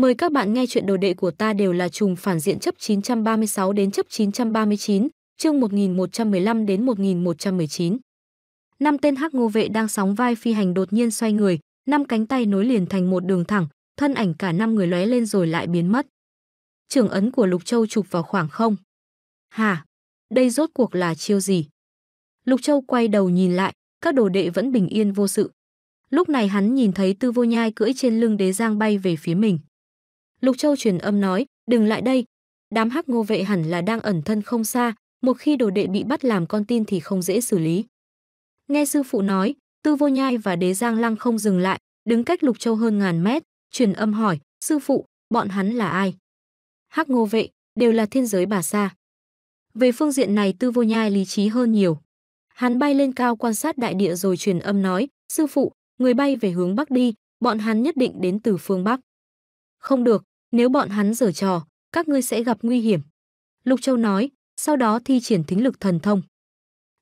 Mời các bạn nghe chuyện đồ đệ của ta đều là trùng phản diện chấp 936 đến chấp 939, chương 1115 đến 1119. Năm tên hắc ngô vệ đang sóng vai phi hành đột nhiên xoay người, năm cánh tay nối liền thành một đường thẳng, thân ảnh cả năm người lóe lên rồi lại biến mất. Trường ấn của Lục Châu chụp vào khoảng không. Hà, đây rốt cuộc là chiêu gì? Lục Châu quay đầu nhìn lại, các đồ đệ vẫn bình yên vô sự. Lúc này hắn nhìn thấy Tư Vô Nhai cưỡi trên lưng đế giang bay về phía mình. Lục Châu truyền âm nói, đừng lại đây. Đám hắc ngô vệ hẳn là đang ẩn thân không xa, một khi đồ đệ bị bắt làm con tin thì không dễ xử lý. Nghe sư phụ nói, Tư Vô Nhai và Đế Giang Lăng không dừng lại, đứng cách Lục Châu hơn ngàn mét, truyền âm hỏi, sư phụ, bọn hắn là ai? Hắc ngô vệ, đều là thiên giới bà xa. Về phương diện này Tư Vô Nhai lý trí hơn nhiều. Hắn bay lên cao quan sát đại địa rồi truyền âm nói, sư phụ, người bay về hướng bắc đi, bọn hắn nhất định đến từ phương bắc. Không được, nếu bọn hắn dở trò, các ngươi sẽ gặp nguy hiểm. Lục Châu nói, sau đó thi triển thính lực thần thông.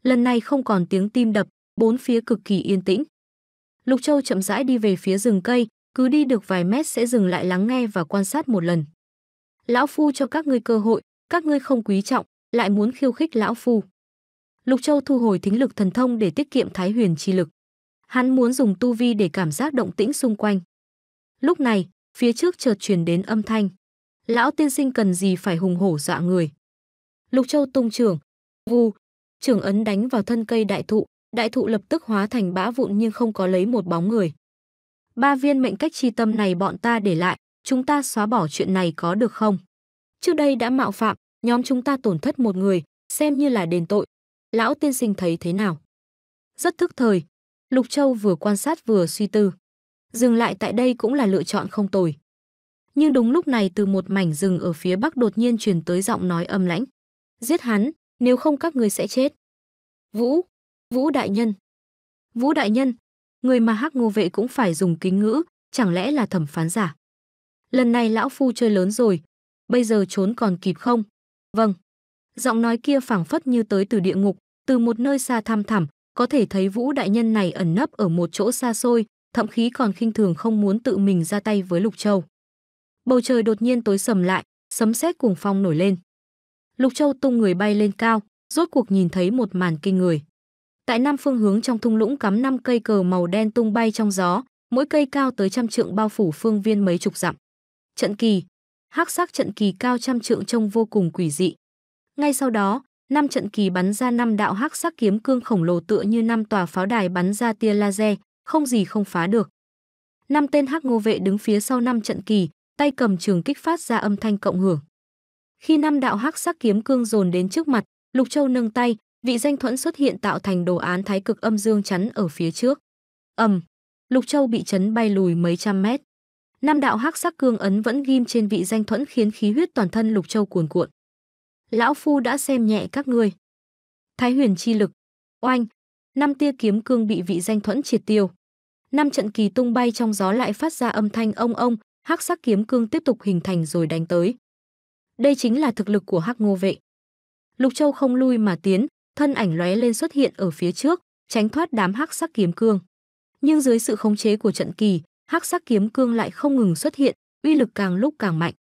Lần này không còn tiếng tim đập, bốn phía cực kỳ yên tĩnh. Lục Châu chậm rãi đi về phía rừng cây, cứ đi được vài mét sẽ dừng lại lắng nghe và quan sát một lần. Lão Phu cho các ngươi cơ hội, các ngươi không quý trọng, lại muốn khiêu khích Lão Phu. Lục Châu thu hồi thính lực thần thông để tiết kiệm thái huyền chi lực. Hắn muốn dùng tu vi để cảm giác động tĩnh xung quanh. Lúc này, Phía trước chợt truyền đến âm thanh. Lão tiên sinh cần gì phải hùng hổ dọa người. Lục Châu tung trưởng, vu, trưởng ấn đánh vào thân cây đại thụ, đại thụ lập tức hóa thành bã vụn nhưng không có lấy một bóng người. Ba viên mệnh cách chi tâm này bọn ta để lại, chúng ta xóa bỏ chuyện này có được không? Trước đây đã mạo phạm, nhóm chúng ta tổn thất một người, xem như là đền tội. Lão tiên sinh thấy thế nào? Rất thức thời, Lục Châu vừa quan sát vừa suy tư dừng lại tại đây cũng là lựa chọn không tồi. Nhưng đúng lúc này từ một mảnh rừng ở phía bắc đột nhiên truyền tới giọng nói âm lãnh. Giết hắn, nếu không các người sẽ chết. Vũ, Vũ đại nhân. Vũ đại nhân, người mà hắc ngô vệ cũng phải dùng kính ngữ, chẳng lẽ là thẩm phán giả. Lần này lão phu chơi lớn rồi, bây giờ trốn còn kịp không? Vâng. Giọng nói kia phảng phất như tới từ địa ngục, từ một nơi xa thăm thẳm, có thể thấy Vũ đại nhân này ẩn nấp ở một chỗ xa xôi, thậm khí còn khinh thường không muốn tự mình ra tay với Lục Châu. Bầu trời đột nhiên tối sầm lại, sấm sét cùng phong nổi lên. Lục Châu tung người bay lên cao, rốt cuộc nhìn thấy một màn kinh người. Tại năm phương hướng trong thung lũng cắm năm cây cờ màu đen tung bay trong gió, mỗi cây cao tới trăm trượng bao phủ phương viên mấy chục dặm. Trận kỳ, hắc sắc trận kỳ cao trăm trượng trông vô cùng quỷ dị. Ngay sau đó, năm trận kỳ bắn ra năm đạo hắc sắc kiếm cương khổng lồ tựa như năm tòa pháo đài bắn ra tia laser, không gì không phá được. Năm tên hắc ngô vệ đứng phía sau năm trận kỳ, tay cầm trường kích phát ra âm thanh cộng hưởng. Khi năm đạo hắc sắc kiếm cương dồn đến trước mặt, Lục Châu nâng tay, vị danh thuẫn xuất hiện tạo thành đồ án thái cực âm dương chắn ở phía trước. Ầm, Lục Châu bị chấn bay lùi mấy trăm mét. Năm đạo hắc sắc cương ấn vẫn ghim trên vị danh thuẫn khiến khí huyết toàn thân Lục Châu cuồn cuộn. Lão phu đã xem nhẹ các ngươi. Thái Huyền chi lực, oanh, năm tia kiếm cương bị vị danh thuẫn triệt tiêu. Năm trận kỳ tung bay trong gió lại phát ra âm thanh ông ông, hắc sắc kiếm cương tiếp tục hình thành rồi đánh tới. Đây chính là thực lực của hắc ngô vệ. Lục Châu không lui mà tiến, thân ảnh lóe lên xuất hiện ở phía trước, tránh thoát đám hắc sắc kiếm cương. Nhưng dưới sự khống chế của trận kỳ, hắc sắc kiếm cương lại không ngừng xuất hiện, uy lực càng lúc càng mạnh.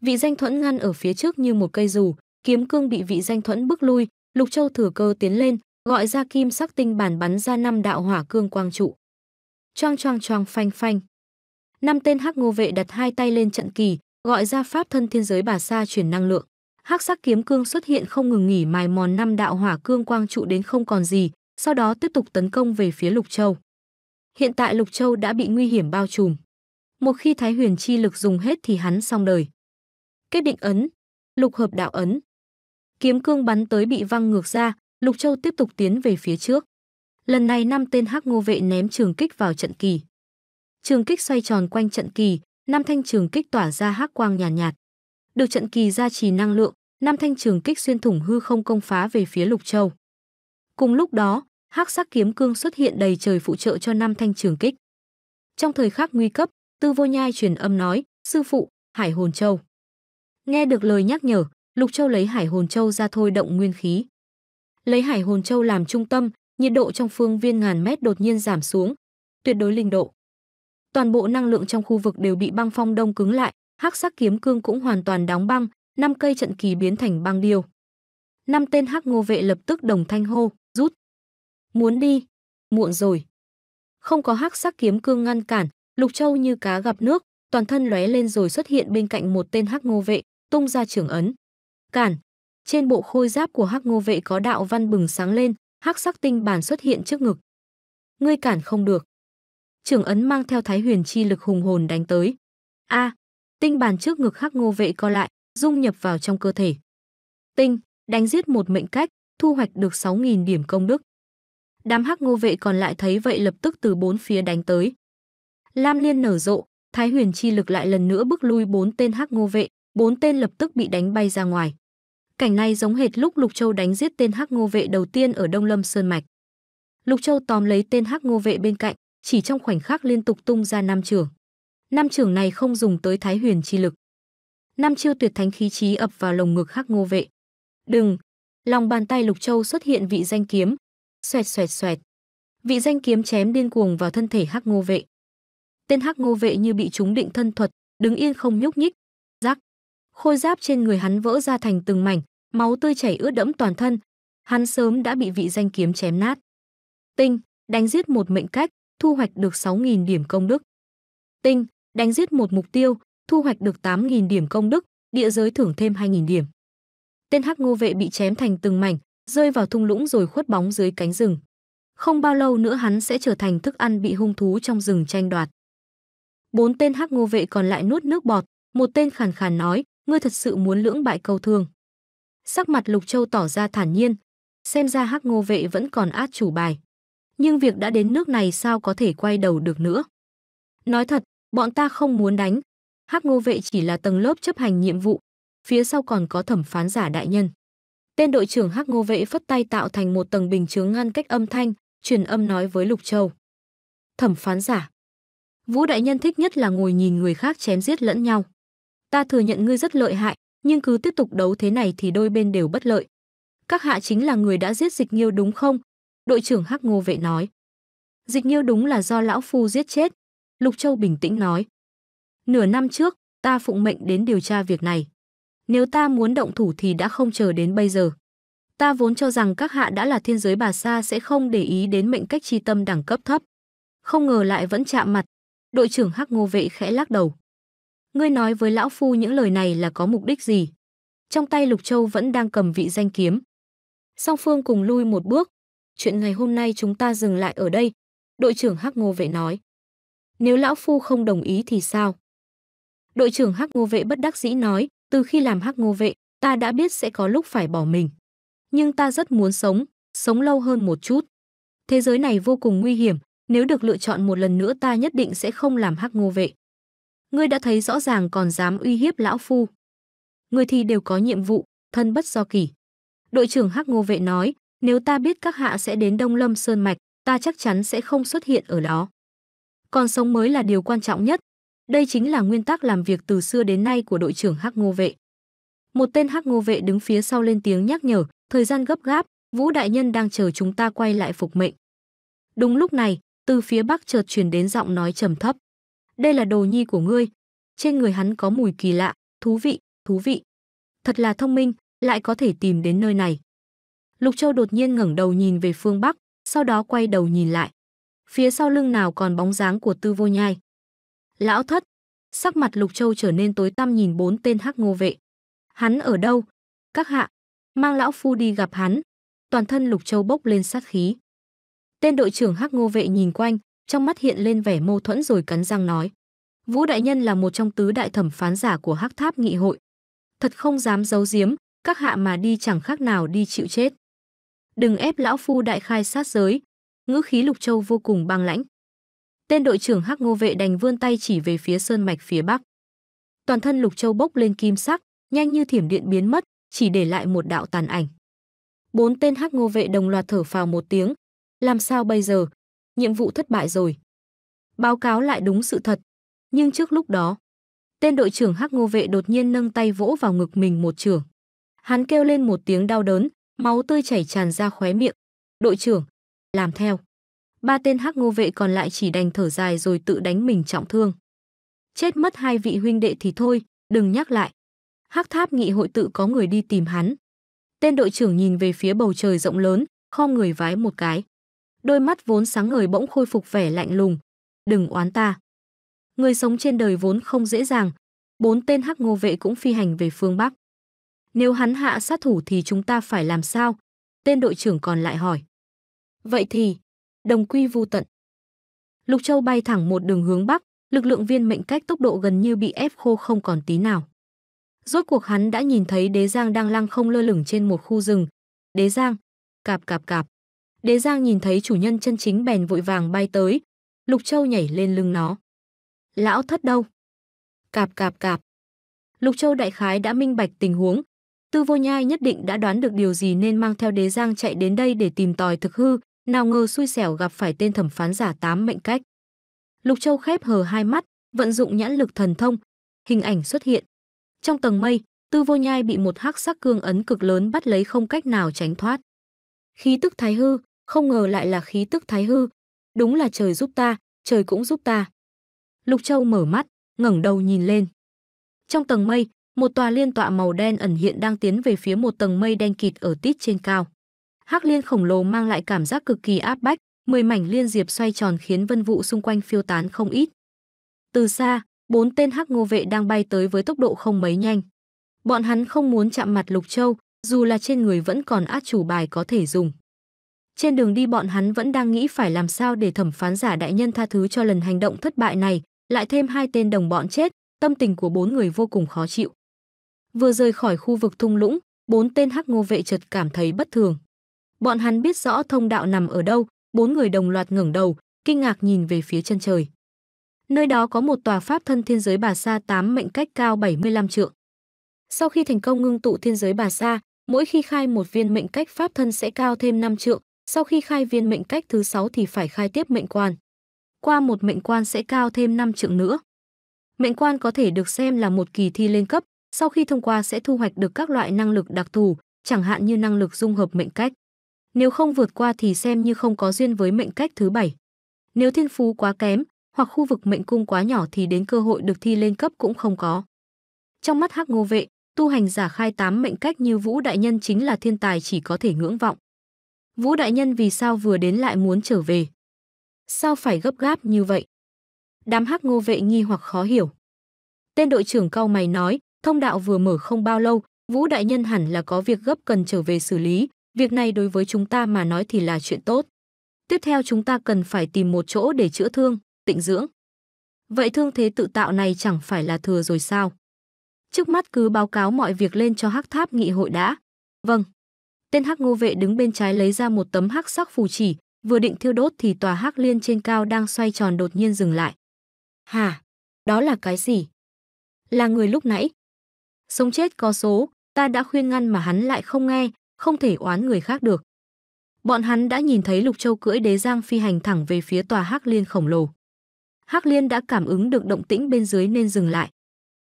Vị danh thuẫn ngăn ở phía trước như một cây dù, kiếm cương bị vị danh thuẫn bước lui, Lục Châu thừa cơ tiến lên, gọi ra kim sắc tinh bản bắn ra năm đạo hỏa cương quang trụ. Choang choang choang phanh phanh. Năm tên hắc ngô vệ đặt hai tay lên trận kỳ, gọi ra pháp thân thiên giới bà sa chuyển năng lượng. Hắc sắc kiếm cương xuất hiện không ngừng nghỉ mài mòn năm đạo hỏa cương quang trụ đến không còn gì, sau đó tiếp tục tấn công về phía Lục Châu. Hiện tại Lục Châu đã bị nguy hiểm bao trùm. Một khi Thái Huyền chi lực dùng hết thì hắn xong đời. Kết định ấn, Lục hợp đạo ấn. Kiếm cương bắn tới bị văng ngược ra, Lục Châu tiếp tục tiến về phía trước. Lần này năm tên hắc ngô vệ ném trường kích vào trận kỳ. Trường kích xoay tròn quanh trận kỳ, năm thanh trường kích tỏa ra hắc quang nhàn nhạt, nhạt. Được trận kỳ gia trì năng lượng, năm thanh trường kích xuyên thủng hư không công phá về phía Lục Châu. Cùng lúc đó, hắc sắc kiếm cương xuất hiện đầy trời phụ trợ cho năm thanh trường kích. Trong thời khắc nguy cấp, Tư Vô Nhai truyền âm nói, "Sư phụ, Hải Hồn Châu." Nghe được lời nhắc nhở, Lục Châu lấy Hải Hồn Châu ra thôi động nguyên khí lấy Hải Hồn Châu làm trung tâm, nhiệt độ trong phương viên ngàn mét đột nhiên giảm xuống, tuyệt đối linh độ. Toàn bộ năng lượng trong khu vực đều bị băng phong đông cứng lại, hắc sắc kiếm cương cũng hoàn toàn đóng băng, năm cây trận kỳ biến thành băng điêu. Năm tên hắc ngô vệ lập tức đồng thanh hô, rút. Muốn đi, muộn rồi. Không có hắc sắc kiếm cương ngăn cản, Lục Châu như cá gặp nước, toàn thân lóe lên rồi xuất hiện bên cạnh một tên hắc ngô vệ, tung ra trưởng ấn. Cản, trên bộ khôi giáp của Hắc Ngô vệ có đạo văn bừng sáng lên, hắc sắc tinh bản xuất hiện trước ngực. Ngươi cản không được. Trưởng ấn mang theo Thái Huyền chi lực hùng hồn đánh tới. A, à, tinh bản trước ngực Hắc Ngô vệ co lại, dung nhập vào trong cơ thể. Tinh, đánh giết một mệnh cách, thu hoạch được 6.000 điểm công đức. Đám hắc ngô vệ còn lại thấy vậy lập tức từ bốn phía đánh tới. Lam liên nở rộ, Thái huyền chi lực lại lần nữa bước lui bốn tên hắc ngô vệ, bốn tên lập tức bị đánh bay ra ngoài. Cảnh này giống hệt lúc Lục Châu đánh giết tên Hắc Ngô vệ đầu tiên ở Đông Lâm Sơn mạch. Lục Châu tóm lấy tên Hắc Ngô vệ bên cạnh, chỉ trong khoảnh khắc liên tục tung ra năm trưởng. Năm trưởng này không dùng tới Thái Huyền chi lực. Năm chiêu tuyệt thánh khí chí ập vào lồng ngực Hắc Ngô vệ. "Đừng!" Lòng bàn tay Lục Châu xuất hiện vị danh kiếm, xoẹt xoẹt xoẹt. Vị danh kiếm chém điên cuồng vào thân thể Hắc Ngô vệ. Tên Hắc Ngô vệ như bị trúng định thân thuật, đứng yên không nhúc nhích. Rắc. Khôi giáp trên người hắn vỡ ra thành từng mảnh, máu tươi chảy ướt đẫm toàn thân. Hắn sớm đã bị vị danh kiếm chém nát. Tinh, đánh giết một mệnh cách, thu hoạch được 6.000 điểm công đức. Tinh, đánh giết một mục tiêu, thu hoạch được 8.000 điểm công đức, địa giới thưởng thêm 2.000 điểm. Tên hắc ngô vệ bị chém thành từng mảnh, rơi vào thung lũng rồi khuất bóng dưới cánh rừng. Không bao lâu nữa hắn sẽ trở thành thức ăn bị hung thú trong rừng tranh đoạt. Bốn tên hắc ngô vệ còn lại nuốt nước bọt, một tên khàn khàn nói, ngươi thật sự muốn lưỡng bại câu thương. Sắc mặt Lục Châu tỏ ra thản nhiên, xem ra Hắc Ngô vệ vẫn còn át chủ bài. Nhưng việc đã đến nước này sao có thể quay đầu được nữa? Nói thật, bọn ta không muốn đánh. Hắc Ngô vệ chỉ là tầng lớp chấp hành nhiệm vụ, phía sau còn có thẩm phán giả đại nhân. Tên đội trưởng Hắc Ngô vệ phất tay tạo thành một tầng bình chướng ngăn cách âm thanh, truyền âm nói với Lục Châu. Thẩm phán giả. Vũ đại nhân thích nhất là ngồi nhìn người khác chém giết lẫn nhau. Ta thừa nhận ngươi rất lợi hại, nhưng cứ tiếp tục đấu thế này thì đôi bên đều bất lợi. Các hạ chính là người đã giết Dịch Nghiêu đúng không? Đội trưởng Hắc Ngô Vệ nói. Dịch Nghiêu đúng là do lão phu giết chết, Lục Châu bình tĩnh nói. Nửa năm trước, ta phụng mệnh đến điều tra việc này. Nếu ta muốn động thủ thì đã không chờ đến bây giờ. Ta vốn cho rằng các hạ đã là thiên giới bà sa sẽ không để ý đến mệnh cách chi tâm đẳng cấp thấp. Không ngờ lại vẫn chạm mặt. Đội trưởng Hắc Ngô Vệ khẽ lắc đầu. Ngươi nói với lão phu những lời này là có mục đích gì? Trong tay Lục Châu vẫn đang cầm vị danh kiếm. Song phương cùng lui một bước. Chuyện ngày hôm nay chúng ta dừng lại ở đây. Đội trưởng Hắc Ngô Vệ nói. Nếu lão phu không đồng ý thì sao? Đội trưởng Hắc Ngô Vệ bất đắc dĩ nói. Từ khi làm Hắc Ngô Vệ, ta đã biết sẽ có lúc phải bỏ mình. Nhưng ta rất muốn sống, sống lâu hơn một chút. Thế giới này vô cùng nguy hiểm, nếu được lựa chọn một lần nữa ta nhất định sẽ không làm hắc ngô vệ ngươi đã thấy rõ ràng còn dám uy hiếp lão phu. Người thì đều có nhiệm vụ, thân bất do kỷ. Đội trưởng Hắc Ngô Vệ nói, nếu ta biết các hạ sẽ đến Đông Lâm Sơn Mạch, ta chắc chắn sẽ không xuất hiện ở đó. Còn sống mới là điều quan trọng nhất. Đây chính là nguyên tắc làm việc từ xưa đến nay của đội trưởng Hắc Ngô Vệ. Một tên Hắc Ngô Vệ đứng phía sau lên tiếng nhắc nhở, thời gian gấp gáp, Vũ Đại Nhân đang chờ chúng ta quay lại phục mệnh. Đúng lúc này, từ phía bắc chợt truyền đến giọng nói trầm thấp đây là đồ nhi của ngươi. Trên người hắn có mùi kỳ lạ, thú vị, thú vị. Thật là thông minh, lại có thể tìm đến nơi này. Lục Châu đột nhiên ngẩng đầu nhìn về phương Bắc, sau đó quay đầu nhìn lại. Phía sau lưng nào còn bóng dáng của tư vô nhai. Lão thất, sắc mặt Lục Châu trở nên tối tăm nhìn bốn tên hắc ngô vệ. Hắn ở đâu? Các hạ, mang lão phu đi gặp hắn. Toàn thân Lục Châu bốc lên sát khí. Tên đội trưởng hắc ngô vệ nhìn quanh, trong mắt hiện lên vẻ mâu thuẫn rồi cắn răng nói. Vũ Đại Nhân là một trong tứ đại thẩm phán giả của Hắc Tháp Nghị Hội. Thật không dám giấu giếm, các hạ mà đi chẳng khác nào đi chịu chết. Đừng ép lão phu đại khai sát giới. Ngữ khí Lục Châu vô cùng băng lãnh. Tên đội trưởng Hắc Ngô Vệ đành vươn tay chỉ về phía sơn mạch phía bắc. Toàn thân Lục Châu bốc lên kim sắc, nhanh như thiểm điện biến mất, chỉ để lại một đạo tàn ảnh. Bốn tên Hắc Ngô Vệ đồng loạt thở phào một tiếng. Làm sao bây giờ, nhiệm vụ thất bại rồi. Báo cáo lại đúng sự thật. Nhưng trước lúc đó, tên đội trưởng Hắc Ngô Vệ đột nhiên nâng tay vỗ vào ngực mình một trường. Hắn kêu lên một tiếng đau đớn, máu tươi chảy tràn ra khóe miệng. Đội trưởng, làm theo. Ba tên Hắc Ngô Vệ còn lại chỉ đành thở dài rồi tự đánh mình trọng thương. Chết mất hai vị huynh đệ thì thôi, đừng nhắc lại. Hắc Tháp nghị hội tự có người đi tìm hắn. Tên đội trưởng nhìn về phía bầu trời rộng lớn, khom người vái một cái đôi mắt vốn sáng ngời bỗng khôi phục vẻ lạnh lùng. Đừng oán ta. Người sống trên đời vốn không dễ dàng. Bốn tên hắc ngô vệ cũng phi hành về phương Bắc. Nếu hắn hạ sát thủ thì chúng ta phải làm sao? Tên đội trưởng còn lại hỏi. Vậy thì, đồng quy vu tận. Lục Châu bay thẳng một đường hướng Bắc, lực lượng viên mệnh cách tốc độ gần như bị ép khô không còn tí nào. Rốt cuộc hắn đã nhìn thấy đế giang đang lăng không lơ lửng trên một khu rừng. Đế giang, cạp cạp cạp. Đế Giang nhìn thấy chủ nhân chân chính bèn vội vàng bay tới. Lục Châu nhảy lên lưng nó. Lão thất đâu? Cạp cạp cạp. Lục Châu đại khái đã minh bạch tình huống. Tư vô nhai nhất định đã đoán được điều gì nên mang theo đế giang chạy đến đây để tìm tòi thực hư, nào ngờ xui xẻo gặp phải tên thẩm phán giả tám mệnh cách. Lục Châu khép hờ hai mắt, vận dụng nhãn lực thần thông, hình ảnh xuất hiện. Trong tầng mây, Tư Vô Nhai bị một hắc sắc cương ấn cực lớn bắt lấy không cách nào tránh thoát. Khí tức thái hư, không ngờ lại là khí tức thái hư. Đúng là trời giúp ta, trời cũng giúp ta. Lục Châu mở mắt, ngẩng đầu nhìn lên. Trong tầng mây, một tòa liên tọa màu đen ẩn hiện đang tiến về phía một tầng mây đen kịt ở tít trên cao. Hắc liên khổng lồ mang lại cảm giác cực kỳ áp bách, mười mảnh liên diệp xoay tròn khiến vân vụ xung quanh phiêu tán không ít. Từ xa, bốn tên hắc ngô vệ đang bay tới với tốc độ không mấy nhanh. Bọn hắn không muốn chạm mặt Lục Châu, dù là trên người vẫn còn át chủ bài có thể dùng. Trên đường đi bọn hắn vẫn đang nghĩ phải làm sao để thẩm phán giả đại nhân tha thứ cho lần hành động thất bại này, lại thêm hai tên đồng bọn chết, tâm tình của bốn người vô cùng khó chịu. Vừa rời khỏi khu vực thung lũng, bốn tên hắc ngô vệ chợt cảm thấy bất thường. Bọn hắn biết rõ thông đạo nằm ở đâu, bốn người đồng loạt ngẩng đầu, kinh ngạc nhìn về phía chân trời. Nơi đó có một tòa pháp thân thiên giới bà sa tám mệnh cách cao 75 trượng. Sau khi thành công ngưng tụ thiên giới bà sa, mỗi khi khai một viên mệnh cách pháp thân sẽ cao thêm 5 trượng, sau khi khai viên mệnh cách thứ 6 thì phải khai tiếp mệnh quan. Qua một mệnh quan sẽ cao thêm 5 trượng nữa. Mệnh quan có thể được xem là một kỳ thi lên cấp, sau khi thông qua sẽ thu hoạch được các loại năng lực đặc thù, chẳng hạn như năng lực dung hợp mệnh cách. Nếu không vượt qua thì xem như không có duyên với mệnh cách thứ 7. Nếu thiên phú quá kém hoặc khu vực mệnh cung quá nhỏ thì đến cơ hội được thi lên cấp cũng không có. Trong mắt Hắc Ngô Vệ, tu hành giả khai tám mệnh cách như Vũ Đại Nhân chính là thiên tài chỉ có thể ngưỡng vọng. Vũ Đại Nhân vì sao vừa đến lại muốn trở về? Sao phải gấp gáp như vậy? Đám hắc ngô vệ nghi hoặc khó hiểu. Tên đội trưởng cao mày nói, thông đạo vừa mở không bao lâu, Vũ Đại Nhân hẳn là có việc gấp cần trở về xử lý, việc này đối với chúng ta mà nói thì là chuyện tốt. Tiếp theo chúng ta cần phải tìm một chỗ để chữa thương, tịnh dưỡng. Vậy thương thế tự tạo này chẳng phải là thừa rồi sao? Trước mắt cứ báo cáo mọi việc lên cho hắc tháp nghị hội đã. Vâng. Tên hắc ngô vệ đứng bên trái lấy ra một tấm hắc sắc phù chỉ, vừa định thiêu đốt thì tòa hắc liên trên cao đang xoay tròn đột nhiên dừng lại. Hả? Đó là cái gì? Là người lúc nãy. Sống chết có số, ta đã khuyên ngăn mà hắn lại không nghe, không thể oán người khác được. Bọn hắn đã nhìn thấy Lục Châu cưỡi đế giang phi hành thẳng về phía tòa hắc liên khổng lồ. Hắc Liên đã cảm ứng được động tĩnh bên dưới nên dừng lại.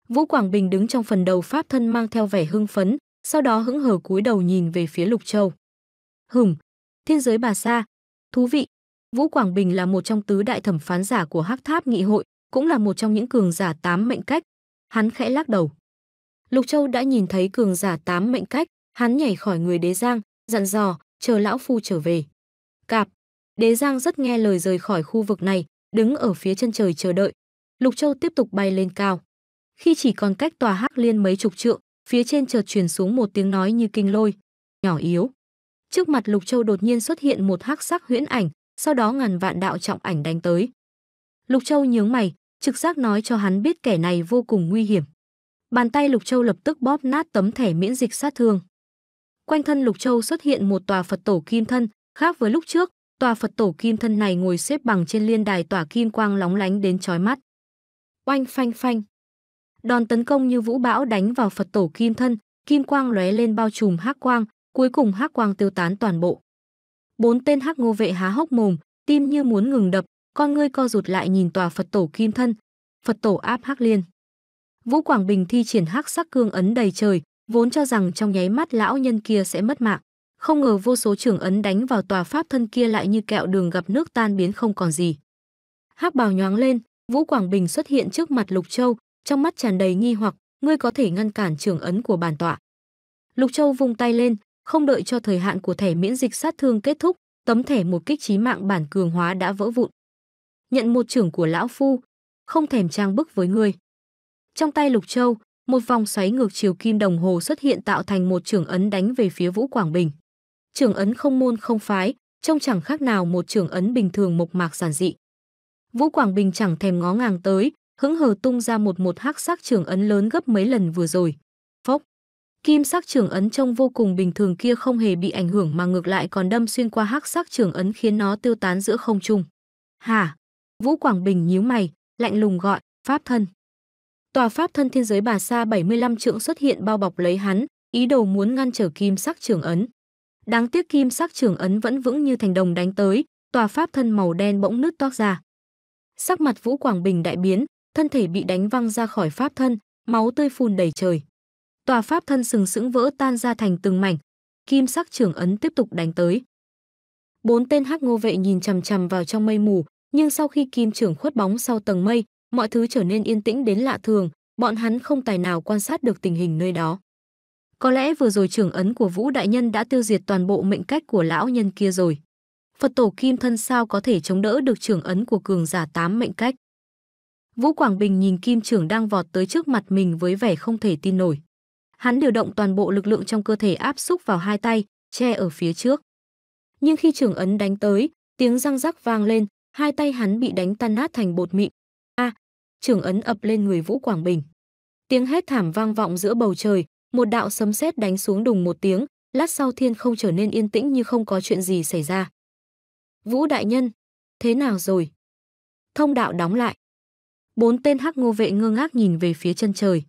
Vũ Quảng Bình đứng trong phần đầu pháp thân mang theo vẻ hưng phấn, sau đó hững hờ cúi đầu nhìn về phía Lục Châu. Hửm, thiên giới bà sa, thú vị. Vũ Quảng Bình là một trong tứ đại thẩm phán giả của Hắc Tháp Nghị hội, cũng là một trong những cường giả tám mệnh cách. Hắn khẽ lắc đầu. Lục Châu đã nhìn thấy cường giả tám mệnh cách, hắn nhảy khỏi người Đế Giang, dặn dò, chờ lão phu trở về. Cạp, Đế Giang rất nghe lời rời khỏi khu vực này, đứng ở phía chân trời chờ đợi. Lục Châu tiếp tục bay lên cao. Khi chỉ còn cách tòa Hắc Liên mấy chục trượng, phía trên chợt truyền xuống một tiếng nói như kinh lôi, nhỏ yếu. Trước mặt Lục Châu đột nhiên xuất hiện một hắc sắc huyễn ảnh, sau đó ngàn vạn đạo trọng ảnh đánh tới. Lục Châu nhướng mày, trực giác nói cho hắn biết kẻ này vô cùng nguy hiểm. Bàn tay Lục Châu lập tức bóp nát tấm thẻ miễn dịch sát thương. Quanh thân Lục Châu xuất hiện một tòa Phật tổ kim thân, khác với lúc trước, tòa Phật tổ kim thân này ngồi xếp bằng trên liên đài tỏa kim quang lóng lánh đến chói mắt. Oanh phanh phanh, Đòn tấn công như vũ bão đánh vào Phật tổ kim thân, kim quang lóe lên bao trùm hắc quang, cuối cùng hắc quang tiêu tán toàn bộ. Bốn tên hắc ngô vệ há hốc mồm, tim như muốn ngừng đập, con ngươi co rụt lại nhìn tòa Phật tổ kim thân, Phật tổ áp hắc liên. Vũ Quảng Bình thi triển hắc sắc cương ấn đầy trời, vốn cho rằng trong nháy mắt lão nhân kia sẽ mất mạng, không ngờ vô số trưởng ấn đánh vào tòa pháp thân kia lại như kẹo đường gặp nước tan biến không còn gì. Hắc bào nhoáng lên, Vũ Quảng Bình xuất hiện trước mặt Lục Châu, trong mắt tràn đầy nghi hoặc, ngươi có thể ngăn cản trường ấn của bản tọa. Lục Châu vung tay lên, không đợi cho thời hạn của thẻ miễn dịch sát thương kết thúc, tấm thẻ một kích chí mạng bản cường hóa đã vỡ vụn. Nhận một trưởng của lão phu, không thèm trang bức với ngươi. Trong tay Lục Châu, một vòng xoáy ngược chiều kim đồng hồ xuất hiện tạo thành một trưởng ấn đánh về phía Vũ Quảng Bình. Trưởng ấn không môn không phái, trông chẳng khác nào một trưởng ấn bình thường mộc mạc giản dị. Vũ Quảng Bình chẳng thèm ngó ngàng tới, hững hờ tung ra một một hắc sắc trường ấn lớn gấp mấy lần vừa rồi. Phốc! Kim sắc trường ấn trông vô cùng bình thường kia không hề bị ảnh hưởng mà ngược lại còn đâm xuyên qua hắc sắc trường ấn khiến nó tiêu tán giữa không trung. Hả? Vũ Quảng Bình nhíu mày, lạnh lùng gọi, "Pháp thân." Tòa pháp thân thiên giới bà sa 75 trượng xuất hiện bao bọc lấy hắn, ý đồ muốn ngăn trở kim sắc trường ấn. Đáng tiếc kim sắc trường ấn vẫn vững như thành đồng đánh tới, tòa pháp thân màu đen bỗng nứt toác ra. Sắc mặt Vũ Quảng Bình đại biến, thân thể bị đánh văng ra khỏi pháp thân, máu tươi phun đầy trời. Tòa pháp thân sừng sững vỡ tan ra thành từng mảnh, kim sắc trưởng ấn tiếp tục đánh tới. Bốn tên hắc ngô vệ nhìn chằm chằm vào trong mây mù, nhưng sau khi kim trưởng khuất bóng sau tầng mây, mọi thứ trở nên yên tĩnh đến lạ thường, bọn hắn không tài nào quan sát được tình hình nơi đó. Có lẽ vừa rồi trưởng ấn của Vũ Đại Nhân đã tiêu diệt toàn bộ mệnh cách của lão nhân kia rồi. Phật tổ kim thân sao có thể chống đỡ được trưởng ấn của cường giả tám mệnh cách. Vũ Quảng Bình nhìn Kim Trưởng đang vọt tới trước mặt mình với vẻ không thể tin nổi. Hắn điều động toàn bộ lực lượng trong cơ thể áp xúc vào hai tay, che ở phía trước. Nhưng khi trưởng ấn đánh tới, tiếng răng rắc vang lên, hai tay hắn bị đánh tan nát thành bột mịn. A! À, trưởng ấn ập lên người Vũ Quảng Bình. Tiếng hét thảm vang vọng giữa bầu trời, một đạo sấm sét đánh xuống đùng một tiếng, lát sau thiên không trở nên yên tĩnh như không có chuyện gì xảy ra. Vũ đại nhân, thế nào rồi? Thông đạo đóng lại bốn tên hắc ngô vệ ngơ ngác nhìn về phía chân trời.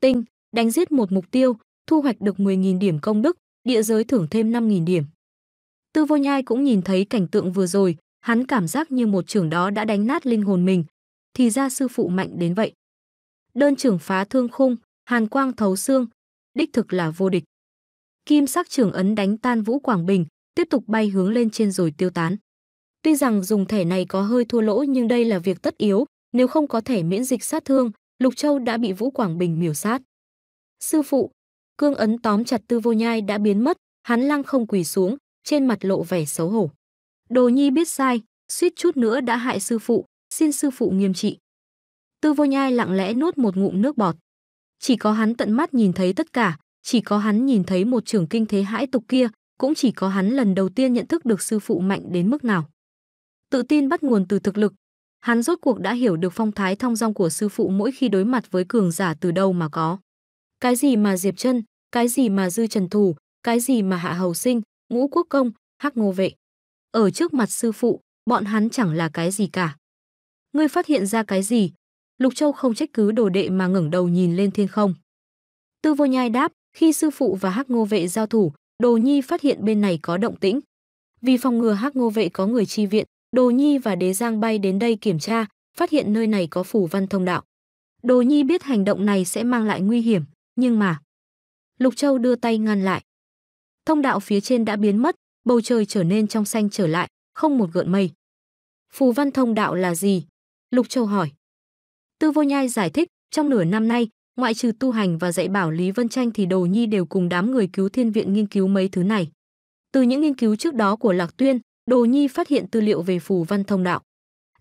Tinh, đánh giết một mục tiêu, thu hoạch được 10.000 điểm công đức, địa giới thưởng thêm 5.000 điểm. Tư vô nhai cũng nhìn thấy cảnh tượng vừa rồi, hắn cảm giác như một trưởng đó đã đánh nát linh hồn mình. Thì ra sư phụ mạnh đến vậy. Đơn trưởng phá thương khung, hàn quang thấu xương, đích thực là vô địch. Kim sắc trưởng ấn đánh tan Vũ Quảng Bình, tiếp tục bay hướng lên trên rồi tiêu tán. Tuy rằng dùng thẻ này có hơi thua lỗ nhưng đây là việc tất yếu, nếu không có thể miễn dịch sát thương, Lục Châu đã bị Vũ Quảng Bình miểu sát. Sư phụ, cương ấn tóm chặt Tư Vô Nhai đã biến mất, hắn lăng không quỳ xuống, trên mặt lộ vẻ xấu hổ. Đồ Nhi biết sai, suýt chút nữa đã hại sư phụ, xin sư phụ nghiêm trị. Tư Vô Nhai lặng lẽ nuốt một ngụm nước bọt. Chỉ có hắn tận mắt nhìn thấy tất cả, chỉ có hắn nhìn thấy một trưởng kinh thế hãi tục kia, cũng chỉ có hắn lần đầu tiên nhận thức được sư phụ mạnh đến mức nào. Tự tin bắt nguồn từ thực lực, Hắn rốt cuộc đã hiểu được phong thái thong dong của sư phụ mỗi khi đối mặt với cường giả từ đâu mà có. Cái gì mà Diệp Chân, cái gì mà Dư Trần Thủ, cái gì mà Hạ Hầu Sinh, Ngũ Quốc Công, Hắc Ngô Vệ. Ở trước mặt sư phụ, bọn hắn chẳng là cái gì cả. Ngươi phát hiện ra cái gì? Lục Châu không trách cứ đồ đệ mà ngẩng đầu nhìn lên thiên không. Tư Vô Nhai đáp, khi sư phụ và Hắc Ngô Vệ giao thủ, Đồ Nhi phát hiện bên này có động tĩnh. Vì phòng ngừa Hắc Ngô Vệ có người chi viện, Đồ Nhi và Đế Giang bay đến đây kiểm tra, phát hiện nơi này có phủ văn thông đạo. Đồ Nhi biết hành động này sẽ mang lại nguy hiểm, nhưng mà... Lục Châu đưa tay ngăn lại. Thông đạo phía trên đã biến mất, bầu trời trở nên trong xanh trở lại, không một gợn mây. Phù văn thông đạo là gì? Lục Châu hỏi. Tư Vô Nhai giải thích, trong nửa năm nay, ngoại trừ tu hành và dạy bảo Lý Vân Tranh thì Đồ Nhi đều cùng đám người cứu thiên viện nghiên cứu mấy thứ này. Từ những nghiên cứu trước đó của Lạc Tuyên, Đồ Nhi phát hiện tư liệu về phù văn thông đạo.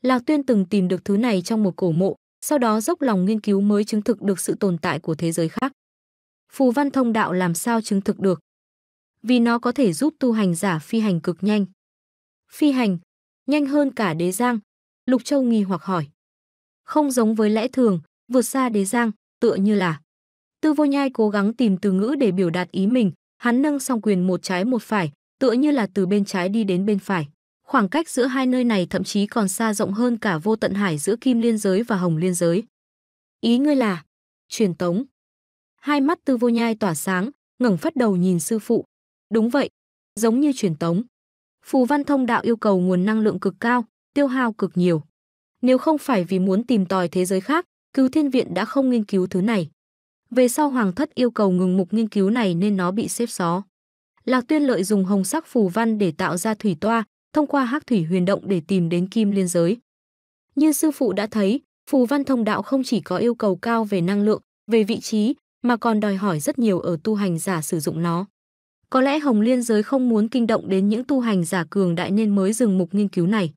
Lạc Tuyên từng tìm được thứ này trong một cổ mộ, sau đó dốc lòng nghiên cứu mới chứng thực được sự tồn tại của thế giới khác. Phù văn thông đạo làm sao chứng thực được? Vì nó có thể giúp tu hành giả phi hành cực nhanh. Phi hành, nhanh hơn cả đế giang, Lục Châu nghi hoặc hỏi. Không giống với lẽ thường, vượt xa đế giang, tựa như là. Tư vô nhai cố gắng tìm từ ngữ để biểu đạt ý mình, hắn nâng song quyền một trái một phải, tựa như là từ bên trái đi đến bên phải. Khoảng cách giữa hai nơi này thậm chí còn xa rộng hơn cả vô tận hải giữa kim liên giới và hồng liên giới. Ý ngươi là truyền tống. Hai mắt Tư Vô Nhai tỏa sáng, ngẩng phát đầu nhìn sư phụ. Đúng vậy, giống như truyền tống. Phù văn thông đạo yêu cầu nguồn năng lượng cực cao, tiêu hao cực nhiều. Nếu không phải vì muốn tìm tòi thế giới khác, Cứu Thiên Viện đã không nghiên cứu thứ này. Về sau Hoàng Thất yêu cầu ngừng mục nghiên cứu này nên nó bị xếp xó. Lạc Tuyên lợi dùng hồng sắc phù văn để tạo ra thủy toa, thông qua hắc thủy huyền động để tìm đến kim liên giới. Như sư phụ đã thấy, phù văn thông đạo không chỉ có yêu cầu cao về năng lượng, về vị trí, mà còn đòi hỏi rất nhiều ở tu hành giả sử dụng nó. Có lẽ Hồng Liên giới không muốn kinh động đến những tu hành giả cường đại nên mới dừng mục nghiên cứu này.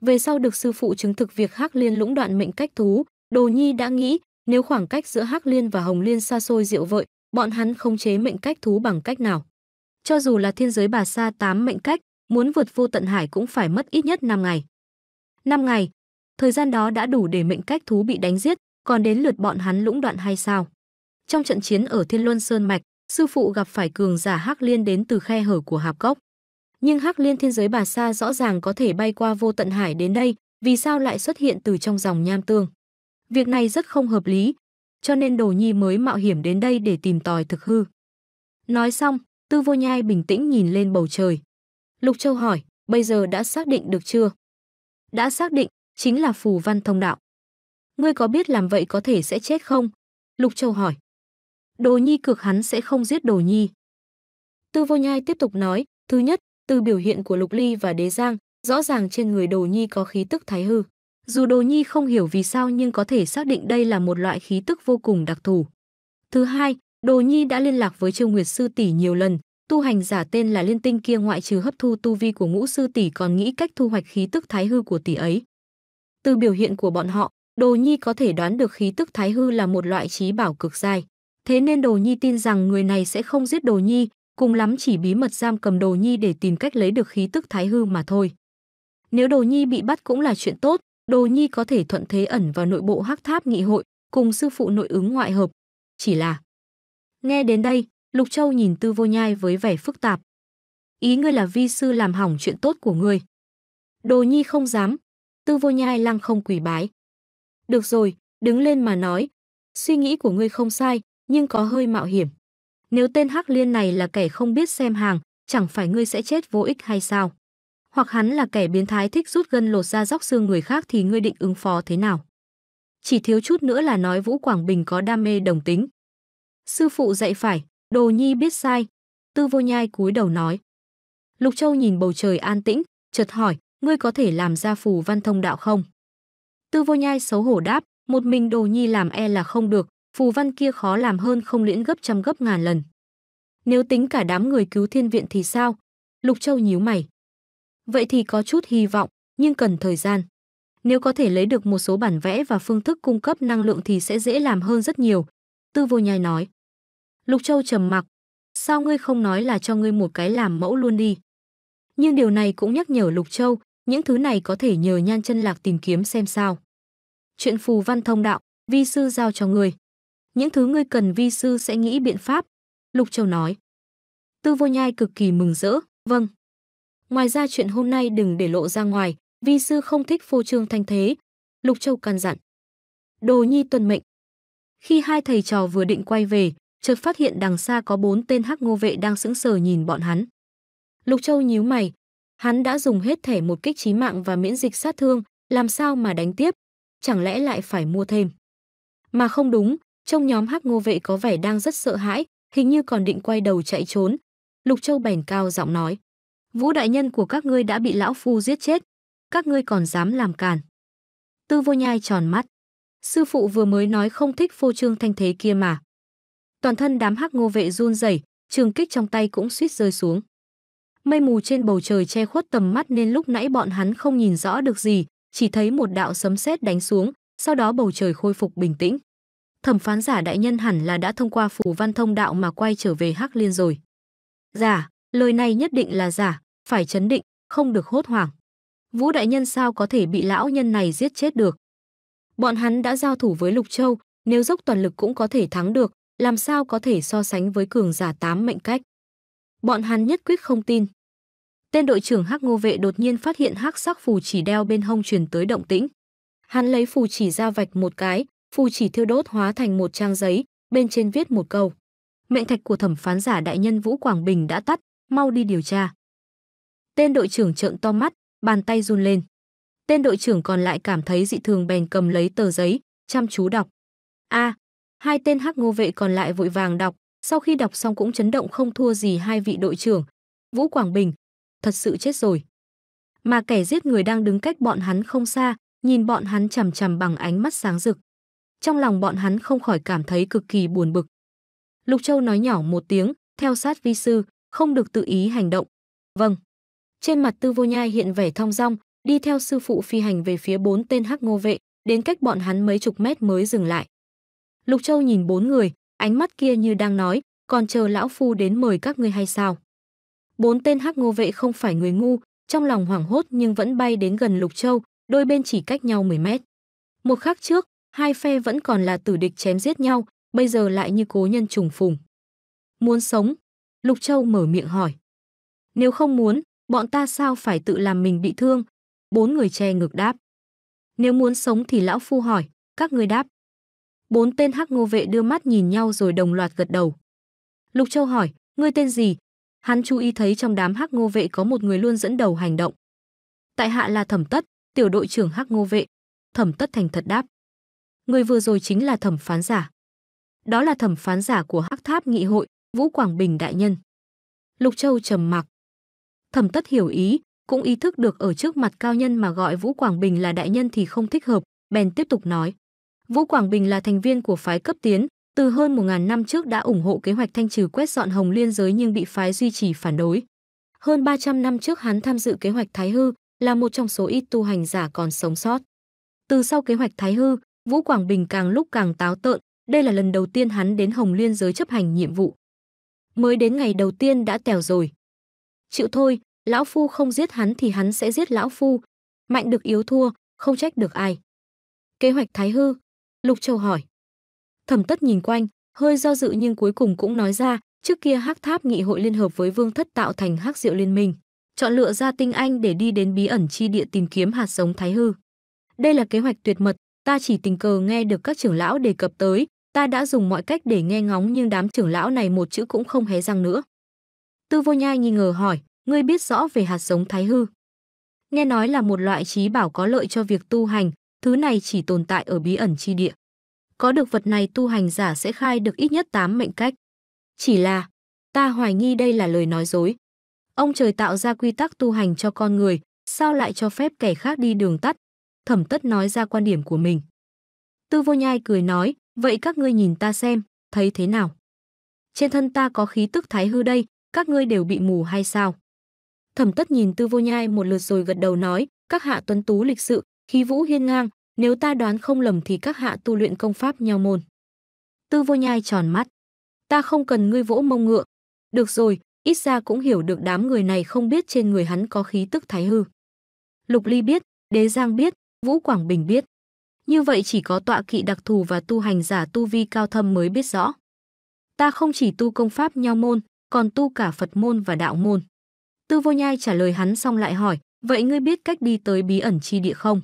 Về sau được sư phụ chứng thực việc Hắc Liên lũng đoạn mệnh cách thú, Đồ Nhi đã nghĩ, nếu khoảng cách giữa Hắc Liên và Hồng Liên xa xôi diệu vợi, bọn hắn không chế mệnh cách thú bằng cách nào? Cho dù là thiên giới bà sa tám mệnh cách, muốn vượt vô tận hải cũng phải mất ít nhất 5 ngày. 5 ngày, thời gian đó đã đủ để mệnh cách thú bị đánh giết, còn đến lượt bọn hắn lũng đoạn hay sao? Trong trận chiến ở Thiên Luân Sơn Mạch, sư phụ gặp phải cường giả Hắc Liên đến từ khe hở của hạp cốc. Nhưng Hắc Liên thiên giới bà sa rõ ràng có thể bay qua vô tận hải đến đây, vì sao lại xuất hiện từ trong dòng nham tương? Việc này rất không hợp lý, cho nên Đồ Nhi mới mạo hiểm đến đây để tìm tòi thực hư. Nói xong, Tư vô nhai bình tĩnh nhìn lên bầu trời. Lục Châu hỏi, bây giờ đã xác định được chưa? Đã xác định, chính là phù văn thông đạo. Ngươi có biết làm vậy có thể sẽ chết không? Lục Châu hỏi. Đồ nhi cực hắn sẽ không giết đồ nhi. Tư vô nhai tiếp tục nói, thứ nhất, từ biểu hiện của Lục Ly và Đế Giang, rõ ràng trên người đồ nhi có khí tức thái hư. Dù đồ nhi không hiểu vì sao nhưng có thể xác định đây là một loại khí tức vô cùng đặc thù. Thứ hai, Đồ Nhi đã liên lạc với Triều Nguyệt sư tỷ nhiều lần, tu hành giả tên là Liên Tinh kia ngoại trừ hấp thu tu vi của Ngũ sư tỷ còn nghĩ cách thu hoạch khí tức thái hư của tỷ ấy. Từ biểu hiện của bọn họ, Đồ Nhi có thể đoán được khí tức thái hư là một loại trí bảo cực dài, Thế nên Đồ Nhi tin rằng người này sẽ không giết Đồ Nhi, cùng lắm chỉ bí mật giam cầm Đồ Nhi để tìm cách lấy được khí tức thái hư mà thôi. Nếu Đồ Nhi bị bắt cũng là chuyện tốt, Đồ Nhi có thể thuận thế ẩn vào nội bộ hắc tháp nghị hội, cùng sư phụ nội ứng ngoại hợp. Chỉ là, Nghe đến đây, Lục Châu nhìn Tư Vô Nhai với vẻ phức tạp. Ý ngươi là vi sư làm hỏng chuyện tốt của ngươi. Đồ nhi không dám. Tư Vô Nhai lăng không quỳ bái. Được rồi, đứng lên mà nói. Suy nghĩ của ngươi không sai, nhưng có hơi mạo hiểm. Nếu tên Hắc Liên này là kẻ không biết xem hàng, chẳng phải ngươi sẽ chết vô ích hay sao? Hoặc hắn là kẻ biến thái thích rút gân lột ra róc xương người khác thì ngươi định ứng phó thế nào? Chỉ thiếu chút nữa là nói Vũ Quảng Bình có đam mê đồng tính. Sư phụ dạy phải, đồ nhi biết sai. Tư vô nhai cúi đầu nói. Lục Châu nhìn bầu trời an tĩnh, chợt hỏi, ngươi có thể làm ra phù văn thông đạo không? Tư vô nhai xấu hổ đáp, một mình đồ nhi làm e là không được, phù văn kia khó làm hơn không liễn gấp trăm gấp ngàn lần. Nếu tính cả đám người cứu thiên viện thì sao? Lục Châu nhíu mày. Vậy thì có chút hy vọng, nhưng cần thời gian. Nếu có thể lấy được một số bản vẽ và phương thức cung cấp năng lượng thì sẽ dễ làm hơn rất nhiều. Tư vô nhai nói. Lục Châu trầm mặc. Sao ngươi không nói là cho ngươi một cái làm mẫu luôn đi? Nhưng điều này cũng nhắc nhở Lục Châu, những thứ này có thể nhờ nhan chân lạc tìm kiếm xem sao. Chuyện phù văn thông đạo, vi sư giao cho ngươi. Những thứ ngươi cần vi sư sẽ nghĩ biện pháp. Lục Châu nói. Tư vô nhai cực kỳ mừng rỡ, vâng. Ngoài ra chuyện hôm nay đừng để lộ ra ngoài, vi sư không thích phô trương thanh thế. Lục Châu căn dặn. Đồ nhi tuân mệnh. Khi hai thầy trò vừa định quay về, chợt phát hiện đằng xa có bốn tên hắc ngô vệ đang sững sờ nhìn bọn hắn. Lục Châu nhíu mày, hắn đã dùng hết thẻ một kích trí mạng và miễn dịch sát thương, làm sao mà đánh tiếp, chẳng lẽ lại phải mua thêm. Mà không đúng, trong nhóm hắc ngô vệ có vẻ đang rất sợ hãi, hình như còn định quay đầu chạy trốn. Lục Châu bèn cao giọng nói, Vũ đại nhân của các ngươi đã bị lão phu giết chết, các ngươi còn dám làm càn. Tư vô nhai tròn mắt, sư phụ vừa mới nói không thích phô trương thanh thế kia mà toàn thân đám hắc ngô vệ run rẩy, trường kích trong tay cũng suýt rơi xuống. Mây mù trên bầu trời che khuất tầm mắt nên lúc nãy bọn hắn không nhìn rõ được gì, chỉ thấy một đạo sấm sét đánh xuống, sau đó bầu trời khôi phục bình tĩnh. Thẩm phán giả đại nhân hẳn là đã thông qua phù văn thông đạo mà quay trở về Hắc Liên rồi. Giả, lời này nhất định là giả, phải chấn định, không được hốt hoảng. Vũ đại nhân sao có thể bị lão nhân này giết chết được? Bọn hắn đã giao thủ với Lục Châu, nếu dốc toàn lực cũng có thể thắng được, làm sao có thể so sánh với cường giả tám mệnh cách. Bọn hắn nhất quyết không tin. Tên đội trưởng Hắc Ngô vệ đột nhiên phát hiện hắc sắc phù chỉ đeo bên hông truyền tới động tĩnh. Hắn lấy phù chỉ ra vạch một cái, phù chỉ thiêu đốt hóa thành một trang giấy, bên trên viết một câu: "Mệnh thạch của thẩm phán giả đại nhân Vũ Quảng Bình đã tắt, mau đi điều tra." Tên đội trưởng trợn to mắt, bàn tay run lên. Tên đội trưởng còn lại cảm thấy dị thường bèn cầm lấy tờ giấy, chăm chú đọc. A, à, Hai tên hắc ngô vệ còn lại vội vàng đọc, sau khi đọc xong cũng chấn động không thua gì hai vị đội trưởng. Vũ Quảng Bình, thật sự chết rồi. Mà kẻ giết người đang đứng cách bọn hắn không xa, nhìn bọn hắn chằm chằm bằng ánh mắt sáng rực. Trong lòng bọn hắn không khỏi cảm thấy cực kỳ buồn bực. Lục Châu nói nhỏ một tiếng, theo sát vi sư, không được tự ý hành động. Vâng. Trên mặt Tư Vô Nhai hiện vẻ thong dong, đi theo sư phụ phi hành về phía bốn tên hắc ngô vệ, đến cách bọn hắn mấy chục mét mới dừng lại. Lục Châu nhìn bốn người, ánh mắt kia như đang nói, còn chờ lão phu đến mời các ngươi hay sao? Bốn tên hắc ngô vệ không phải người ngu, trong lòng hoảng hốt nhưng vẫn bay đến gần Lục Châu, đôi bên chỉ cách nhau 10 mét. Một khắc trước, hai phe vẫn còn là tử địch chém giết nhau, bây giờ lại như cố nhân trùng phùng. Muốn sống? Lục Châu mở miệng hỏi. Nếu không muốn, bọn ta sao phải tự làm mình bị thương? Bốn người che ngược đáp. Nếu muốn sống thì lão phu hỏi, các người đáp. Bốn tên hắc ngô vệ đưa mắt nhìn nhau rồi đồng loạt gật đầu. Lục Châu hỏi, ngươi tên gì? Hắn chú ý thấy trong đám hắc ngô vệ có một người luôn dẫn đầu hành động. Tại hạ là Thẩm Tất, tiểu đội trưởng hắc ngô vệ. Thẩm Tất thành thật đáp. Người vừa rồi chính là thẩm phán giả. Đó là thẩm phán giả của hắc tháp nghị hội, Vũ Quảng Bình đại nhân. Lục Châu trầm mặc. Thẩm Tất hiểu ý, cũng ý thức được ở trước mặt cao nhân mà gọi Vũ Quảng Bình là đại nhân thì không thích hợp, bèn tiếp tục nói. Vũ Quảng Bình là thành viên của phái cấp tiến, từ hơn 1.000 năm trước đã ủng hộ kế hoạch thanh trừ quét dọn Hồng Liên giới nhưng bị phái duy trì phản đối. Hơn 300 năm trước hắn tham dự kế hoạch Thái Hư, là một trong số ít tu hành giả còn sống sót. Từ sau kế hoạch Thái Hư, Vũ Quảng Bình càng lúc càng táo tợn, đây là lần đầu tiên hắn đến Hồng Liên giới chấp hành nhiệm vụ. Mới đến ngày đầu tiên đã tèo rồi. Chịu thôi, lão phu không giết hắn thì hắn sẽ giết lão phu. Mạnh được yếu thua, không trách được ai. Kế hoạch Thái Hư, Lục Châu hỏi. Thẩm Tất nhìn quanh, hơi do dự nhưng cuối cùng cũng nói ra, trước kia Hắc Tháp nghị hội liên hợp với Vương Thất tạo thành Hắc Diệu Liên minh, chọn lựa ra tinh anh để đi đến bí ẩn chi địa tìm kiếm hạt giống Thái hư. Đây là kế hoạch tuyệt mật, ta chỉ tình cờ nghe được các trưởng lão đề cập tới, ta đã dùng mọi cách để nghe ngóng nhưng đám trưởng lão này một chữ cũng không hé răng nữa. Tư Vô Nhai nghi ngờ hỏi, ngươi biết rõ về hạt giống Thái hư? Nghe nói là một loại trí bảo có lợi cho việc tu hành, Thứ này chỉ tồn tại ở bí ẩn chi địa. Có được vật này tu hành giả sẽ khai được ít nhất 8 mệnh cách. Chỉ là, ta hoài nghi đây là lời nói dối. Ông trời tạo ra quy tắc tu hành cho con người, sao lại cho phép kẻ khác đi đường tắt? Thẩm tất nói ra quan điểm của mình. Tư vô nhai cười nói, vậy các ngươi nhìn ta xem, thấy thế nào? Trên thân ta có khí tức thái hư đây, các ngươi đều bị mù hay sao? Thẩm tất nhìn tư vô nhai một lượt rồi gật đầu nói, các hạ tuấn tú lịch sự, khí vũ hiên ngang, nếu ta đoán không lầm thì các hạ tu luyện công pháp nhau môn. Tư vô nhai tròn mắt. Ta không cần ngươi vỗ mông ngựa. Được rồi, ít ra cũng hiểu được đám người này không biết trên người hắn có khí tức thái hư. Lục Ly biết, Đế Giang biết, Vũ Quảng Bình biết. Như vậy chỉ có tọa kỵ đặc thù và tu hành giả tu vi cao thâm mới biết rõ. Ta không chỉ tu công pháp nhau môn, còn tu cả Phật môn và đạo môn. Tư vô nhai trả lời hắn xong lại hỏi, vậy ngươi biết cách đi tới bí ẩn chi địa không?